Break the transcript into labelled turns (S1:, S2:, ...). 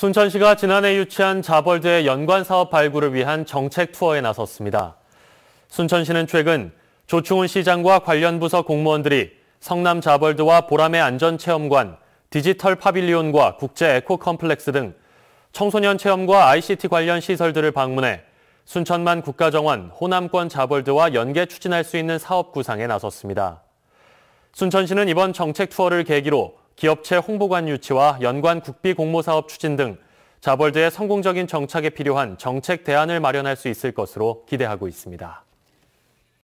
S1: 순천시가 지난해 유치한 자벌제 연관 사업 발굴을 위한 정책 투어에 나섰습니다. 순천시는 최근 조충훈 시장과 관련 부서 공무원들이 성남 자벌드와 보람의 안전체험관, 디지털 파빌리온과 국제 에코 컴플렉스 등 청소년 체험과 ICT 관련 시설들을 방문해 순천만 국가정원 호남권 자벌드와 연계 추진할 수 있는 사업 구상에 나섰습니다. 순천시는 이번 정책 투어를 계기로 기업체 홍보관 유치와 연관 국비 공모 사업 추진 등 자벌제의 성공적인 정착에 필요한 정책 대안을 마련할 수 있을 것으로 기대하고 있습니다.